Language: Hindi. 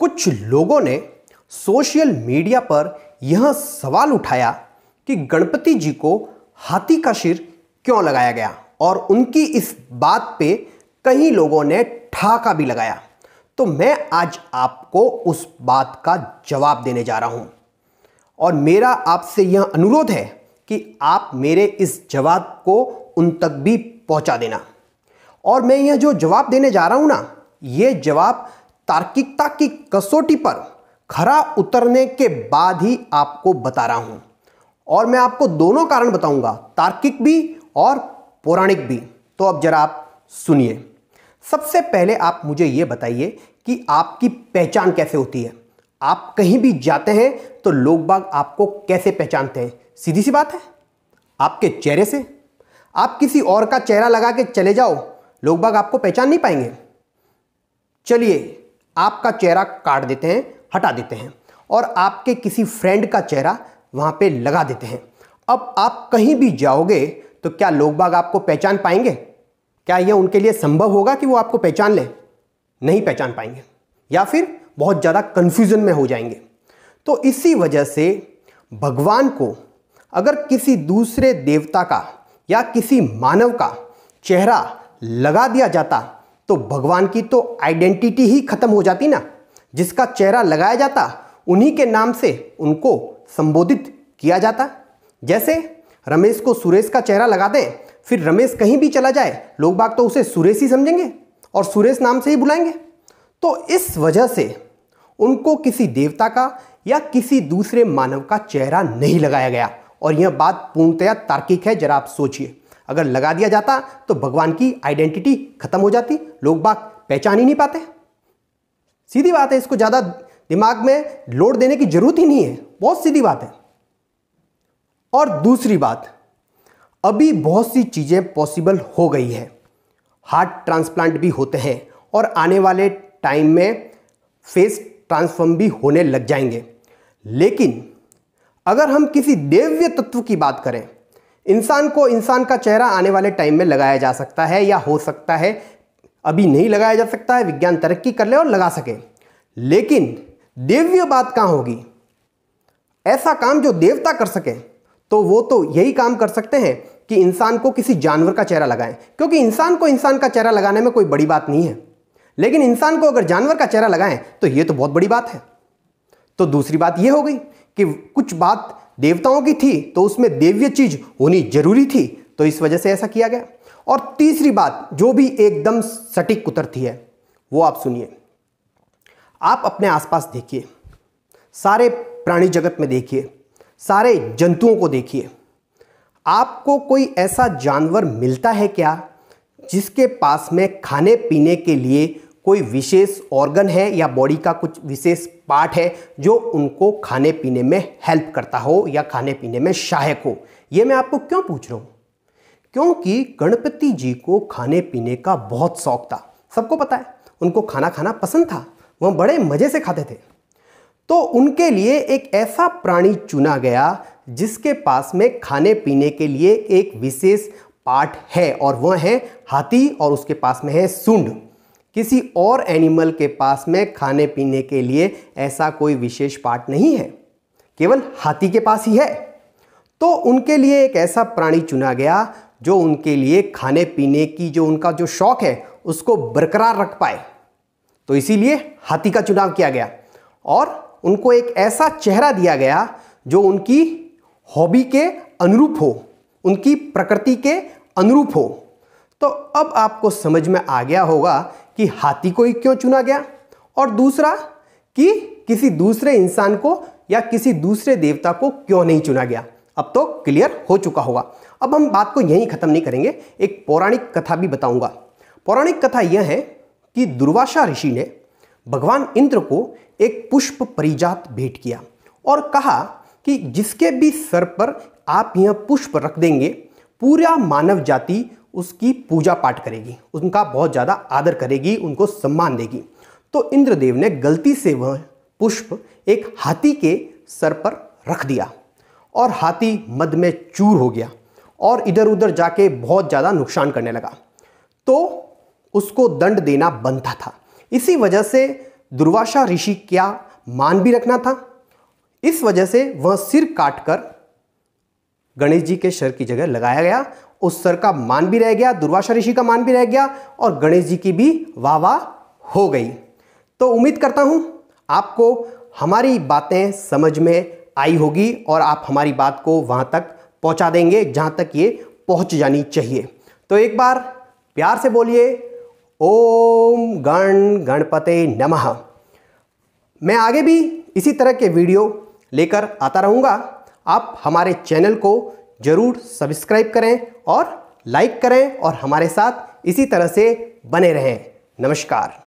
कुछ लोगों ने सोशल मीडिया पर यह सवाल उठाया कि गणपति जी को हाथी का सिर क्यों लगाया गया और उनकी इस बात पे कई लोगों ने ठहाका भी लगाया तो मैं आज आपको उस बात का जवाब देने जा रहा हूँ और मेरा आपसे यह अनुरोध है कि आप मेरे इस जवाब को उन तक भी पहुँचा देना और मैं यह जो जवाब देने जा रहा हूँ ना ये जवाब तार्किकता की कसौटी पर खरा उतरने के बाद ही आपको बता रहा हूं और मैं आपको दोनों कारण बताऊंगा तार्किक भी और पौराणिक भी तो अब जरा आप सुनिए सबसे पहले आप मुझे ये बताइए कि आपकी पहचान कैसे होती है आप कहीं भी जाते हैं तो लोग बाग आपको कैसे पहचानते हैं सीधी सी बात है आपके चेहरे से आप किसी और का चेहरा लगा के चले जाओ लोग बाग आपको पहचान नहीं पाएंगे चलिए आपका चेहरा काट देते हैं हटा देते हैं और आपके किसी फ्रेंड का चेहरा वहाँ पे लगा देते हैं अब आप कहीं भी जाओगे तो क्या लोग बाग आपको पहचान पाएंगे क्या यह उनके लिए संभव होगा कि वो आपको पहचान लें नहीं पहचान पाएंगे या फिर बहुत ज़्यादा कन्फ्यूज़न में हो जाएंगे तो इसी वजह से भगवान को अगर किसी दूसरे देवता का या किसी मानव का चेहरा लगा दिया जाता तो भगवान की तो आइडेंटिटी ही खत्म हो जाती ना जिसका चेहरा लगाया जाता उन्हीं के नाम से उनको संबोधित किया जाता जैसे रमेश को सुरेश का चेहरा लगा दें फिर रमेश कहीं भी चला जाए लोग बाग तो उसे सुरेश ही समझेंगे और सुरेश नाम से ही बुलाएंगे तो इस वजह से उनको किसी देवता का या किसी दूसरे मानव का चेहरा नहीं लगाया गया और यह बात पूर्णतया तार्किक है जरा आप सोचिए अगर लगा दिया जाता तो भगवान की आइडेंटिटी खत्म हो जाती लोग बाग पहचान ही नहीं पाते सीधी बात है इसको ज़्यादा दिमाग में लोड देने की ज़रूरत ही नहीं है बहुत सीधी बात है और दूसरी बात अभी बहुत सी चीज़ें पॉसिबल हो गई है हार्ट ट्रांसप्लांट भी होते हैं और आने वाले टाइम में फेस ट्रांसफॉर्म भी होने लग जाएंगे लेकिन अगर हम किसी देव्य तत्व की बात करें इंसान को इंसान का चेहरा आने वाले टाइम में लगाया जा सकता है या हो सकता है अभी नहीं लगाया जा सकता है विज्ञान तरक्की कर ले और लगा सके लेकिन देव्य बात कहाँ होगी ऐसा काम जो देवता कर सके तो वो तो यही काम कर सकते हैं कि इंसान को किसी जानवर का चेहरा लगाएं क्योंकि इंसान को इंसान का चेहरा लगाने में कोई बड़ी बात नहीं है लेकिन इंसान को अगर जानवर का चेहरा लगाएं तो ये तो बहुत बड़ी बात है तो दूसरी बात ये हो गई कि कुछ बात देवताओं की थी तो उसमें देव्य चीज होनी जरूरी थी तो इस वजह से ऐसा किया गया और तीसरी बात जो भी एकदम सटीक कुतरती है वो आप सुनिए आप अपने आसपास देखिए सारे प्राणी जगत में देखिए सारे जंतुओं को देखिए आपको कोई ऐसा जानवर मिलता है क्या जिसके पास में खाने पीने के लिए कोई विशेष ऑर्गन है या बॉडी का कुछ विशेष पार्ट है जो उनको खाने पीने में हेल्प करता हो या खाने पीने में सहायक हो ये मैं आपको क्यों पूछ रहा हूँ क्योंकि गणपति जी को खाने पीने का बहुत शौक था सबको पता है उनको खाना खाना पसंद था वह बड़े मज़े से खाते थे तो उनके लिए एक ऐसा प्राणी चुना गया जिसके पास में खाने पीने के लिए एक विशेष पार्ट है और वह है हाथी और उसके पास में है सुंड किसी और एनिमल के पास में खाने पीने के लिए ऐसा कोई विशेष पार्ट नहीं है केवल हाथी के पास ही है तो उनके लिए एक ऐसा प्राणी चुना गया जो उनके लिए खाने पीने की जो उनका जो शौक है उसको बरकरार रख पाए तो इसीलिए हाथी का चुनाव किया गया और उनको एक ऐसा चेहरा दिया गया जो उनकी हॉबी के अनुरूप हो उनकी प्रकृति के अनुरूप हो तो अब आपको समझ में आ गया होगा कि हाथी को ही क्यों चुना गया और दूसरा कि किसी दूसरे इंसान को या किसी दूसरे देवता को क्यों नहीं चुना गया अब तो क्लियर हो चुका होगा अब हम बात को यहीं ख़त्म नहीं करेंगे एक पौराणिक कथा भी बताऊंगा पौराणिक कथा यह है कि दुर्वासा ऋषि ने भगवान इंद्र को एक पुष्प परिजात भेंट किया और कहा कि जिसके भी सर पर आप यह पुष्प रख देंगे पूरा मानव जाति उसकी पूजा पाठ करेगी उनका बहुत ज़्यादा आदर करेगी उनको सम्मान देगी तो इंद्रदेव ने गलती से वह पुष्प एक हाथी के सर पर रख दिया और हाथी मद में चूर हो गया और इधर उधर जाके बहुत ज़्यादा नुकसान करने लगा तो उसको दंड देना बनता था इसी वजह से दुर्वासा ऋषि क्या मान भी रखना था इस वजह से वह सिर काट कर गणेश जी के शर की जगह लगाया गया उस सर का मान भी रह गया दुर्वासा ऋषि का मान भी रह गया और गणेश जी की भी वाह वाह हो गई तो उम्मीद करता हूँ आपको हमारी बातें समझ में आई होगी और आप हमारी बात को वहाँ तक पहुँचा देंगे जहाँ तक ये पहुँच जानी चाहिए तो एक बार प्यार से बोलिए ओम गण गणपते नमः मैं आगे भी इसी तरह के वीडियो लेकर आता रहूँगा आप हमारे चैनल को ज़रूर सब्सक्राइब करें और लाइक करें और हमारे साथ इसी तरह से बने रहें नमस्कार